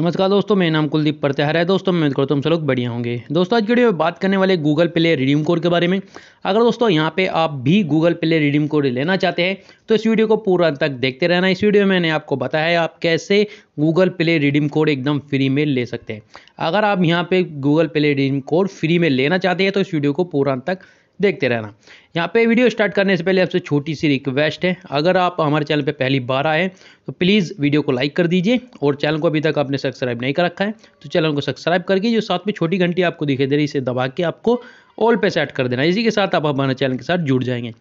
नमस्कार दोस्तों मेरा नाम कुलदीप परत्याहर है दोस्तों मैं उम्मीद करता हूँ हम सब लोग बढ़िया होंगे दोस्तों आज वीडियो में बात करने वाले गूगल प्ले रिडीम कोड के बारे में अगर दोस्तों यहाँ पे आप भी गूगल प्ले रिडीम कोड लेना चाहते हैं तो इस वीडियो को पूरा तक देखते रहना इस वीडियो में मैंने आपको बताया है आप कैसे गूगल प्ले रिडीम कोड एकदम फ्री में ले सकते हैं अगर आप यहाँ पर Google Play redeem code free में लेना चाहते हैं तो इस वीडियो को पूरा तक देखते रहना यहाँ पे वीडियो स्टार्ट करने से पहले आपसे छोटी सी रिक्वेस्ट है अगर आप हमारे चैनल पे पहली बार आए तो प्लीज़ वीडियो को लाइक कर दीजिए और चैनल को अभी तक आपने सब्सक्राइब नहीं कर रखा है तो चैनल को सब्सक्राइब करके जो साथ में छोटी घंटी आपको दिखाई दे रही इसे दबा के आपको ऑल पे सेट कर देना इसी के साथ आप हमारे चैनल के साथ जुड़ जाएंगे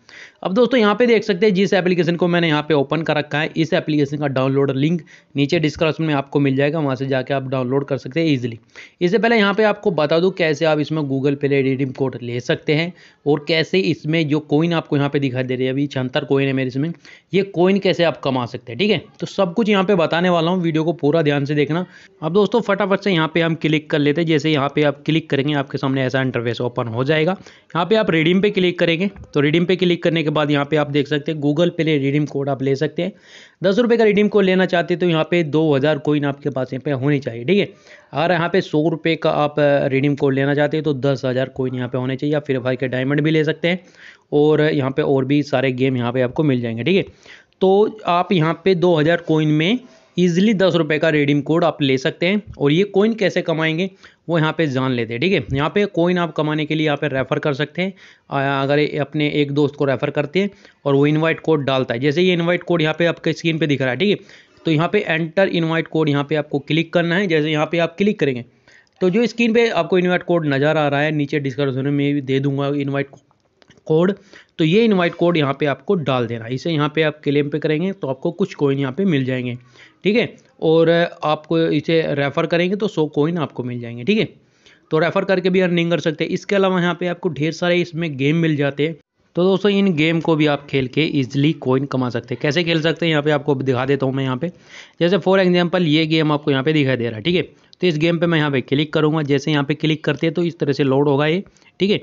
अब दोस्तों यहाँ पे देख सकते हैं जिस एप्लीकेशन को मैंने यहाँ पे ओपन कर रखा है इस एप्लीकेशन का डाउनलोड लिंक नीचे डिस्क्रिप्शन में आपको मिल जाएगा वहाँ से जाके आप डाउनलोड कर सकते हैं ईजिली इससे पहले यहाँ पे आपको बता दूँ कैसे आप इसमें गूगल पे रिडीम कोड ले सकते हैं और कैसे इसमें जो कोइन आपको यहाँ पे दिखाई दे रही है अभी छहत्तर कोइन है मेरे इसमें ये कोइन कैसे आप कमा सकते हैं ठीक है तो सब कुछ यहाँ पे बताने वाला हूँ वीडियो को पूरा ध्यान से देखना अब दोस्तों फटाफट से यहाँ पे हम क्लिक कर लेते हैं जैसे यहाँ पे आप क्लिक करेंगे आपके सामने ऐसा इंटरफेस ओपन हो जाएगा यहाँ पे आप रिडीम पे क्लिक करेंगे तो रिडीम पे क्लिक करने के बाद यहाँ पे आप देख सकते हैं गूगल पे रिडीम कोड आप ले सकते हैं दस रुपये का रिडीम कोड लेना चाहते हैं तो यहाँ पे दो हज़ार कोइन आपके पास यहाँ पे होनी चाहिए ठीक है अगर यहाँ पे सौ रुपये का आप रिडीम कोड लेना चाहते हैं तो दस हज़ार कोइन यहाँ पे होने चाहिए या फिर भाई के डायमंड भी ले सकते हैं और यहाँ पे और भी सारे गेम यहाँ पे आपको मिल जाएंगे ठीक है तो आप यहाँ पे 2000 कोइन में ईजिली दस रुपये का रेडीम कोड आप ले सकते हैं और ये कोइन कैसे कमाएंगे वो यहाँ पे जान लेते हैं ठीक है यहाँ पे कोइन आप कमाने के लिए यहाँ पे रेफ़र कर सकते हैं अगर अपने एक दोस्त को रेफ़र करते हैं और वो इनवाइट कोड डालता है जैसे ये इनवाइट कोड यहाँ पे आपके स्क्रीन पे दिख रहा है ठीक है तो यहाँ पे एंटर इनवाइट कोड यहाँ पे आपको क्लिक करना है जैसे यहाँ पर आप क्लिक करेंगे तो जो स्क्रीन पे आपको इनवाइट कोड नज़र आ रहा है नीचे डिस्क्रिप्शन में भी दे दूंगा इनवाइट कोड तो ये इनवाइट कोड यहाँ पे आपको डाल देना इसे यहाँ पे आप क्लेम पे करेंगे तो आपको कुछ कोइन यहाँ पे मिल जाएंगे ठीक है और आपको इसे रेफ़र करेंगे तो सौ कोइन आपको मिल जाएंगे ठीक है तो रेफ़र करके भी अर्निंग कर सकते हैं इसके अलावा यहाँ पे आपको ढेर सारे इसमें गेम मिल जाते हैं तो दोस्तों इन गेम को भी आप खेल के इजीली कोइन कमा सकते हैं कैसे खेल सकते हैं यहाँ पे आपको दिखा देता हूँ मैं यहाँ पे जैसे फॉर एग्जांपल ये गेम आपको यहाँ पे दिखाई दे रहा है ठीक है तो इस गेम पे मैं यहाँ पे क्लिक करूँगा जैसे यहाँ पे क्लिक करते हैं तो इस तरह से लोड होगा ये ठीक है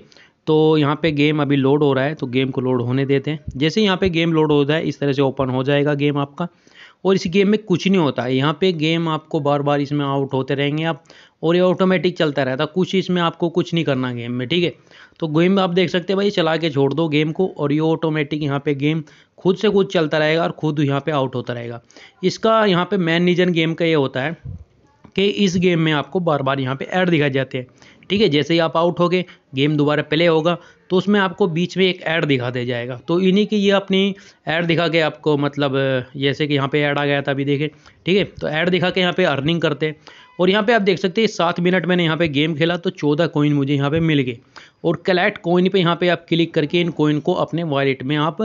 तो यहाँ पे गेम अभी लोड हो रहा है तो गेम को लोड होने देते हैं जैसे यहाँ पे गेम लोड होता है इस तरह से ओपन हो जाएगा गेम आपका और इस गेम में कुछ नहीं होता है यहाँ पे गेम आपको बार बार इसमें आउट होते रहेंगे आप और ये ऑटोमेटिक चलता रहता कुछ इसमें आपको कुछ नहीं करना गेम में ठीक है तो गेम में आप देख सकते हैं भाई चला के छोड़ दो गेम को और ये ऑटोमेटिक यहाँ पे गेम खुद से खुद चलता रहेगा और खुद यहाँ पे आउट होता रहेगा इसका यहाँ पे मैन रीजन गेम का ये होता है कि इस गेम में आपको बार बार यहाँ पे ऐड दिखाई जाते हैं ठीक है जैसे ही आप आउट हो गए गेम दोबारा प्ले होगा तो उसमें आपको बीच में एक ऐड दिखा दिया जाएगा तो इन्हीं की ये अपनी ऐड दिखा के आपको मतलब जैसे कि यहाँ पे ऐड आ गया था अभी देखें ठीक है तो ऐड दिखा के यहाँ पे अर्निंग करते हैं और यहाँ पे आप देख सकते हैं सात मिनट मैंने यहाँ पे गेम खेला तो चौदह कोइन मुझे यहाँ पे मिल गए और कलेक्ट कोइन पे यहाँ पे आप क्लिक करके इन कोइन को अपने वॉलेट में आप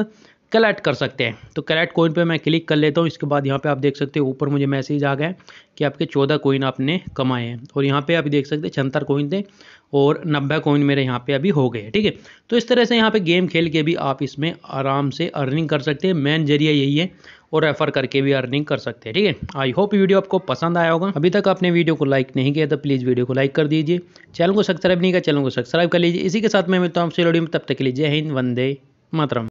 कलेक्ट कर सकते हैं तो कलेक्ट कोइन पे मैं क्लिक कर लेता हूँ इसके बाद यहाँ पे आप देख सकते हो ऊपर मुझे मैसेज आ गया कि आपके चौदह कोइन आपने कमाए हैं और यहाँ पे आप देख सकते हैं छहत्तर कोइन थे और नब्बे कोइन मेरे यहाँ पे अभी हो गए ठीक है तो इस तरह से यहाँ पे गेम खेल के भी आप इसमें आराम से अर्निंग कर सकते हैं मेन जरिया यही है और रेफर करके भी अर्निंग कर सकते हैं ठीक है आई होप वीडियो आपको पसंद आया होगा अभी तक आपने वीडियो को लाइक नहीं किया तो प्लीज़ वीडियो को लाइक कर दीजिए चैनल को सब्सक्राइब नहीं किया चैनल को सब्सक्राइब कर लीजिए इसी के साथ मैं मिलता हूँ आपसे लोडियो में तब तक के लिए जय हिंद वंदे मातरम